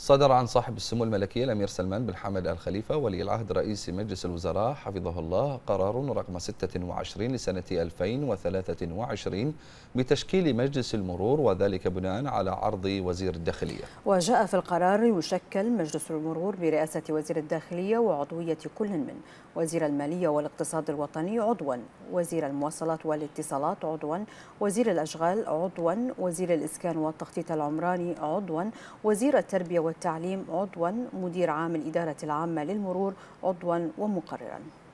صدر عن صاحب السمو الملكي الأمير سلمان بن حمد آل خليفة ولي العهد رئيس مجلس الوزراء حفظه الله قرار رقم 26 لسنة 2023 بتشكيل مجلس المرور وذلك بناء على عرض وزير الداخلية وجاء في القرار يشكل مجلس المرور برئاسة وزير الداخلية وعضوية كل من وزير المالية والاقتصاد الوطني عضواً وزير المواصلات والاتصالات عضوا وزير الأشغال عضوا وزير الإسكان والتخطيط العمراني عضوا وزير التربية والتعليم عضوا مدير عام الإدارة العامة للمرور عضوا ومقررا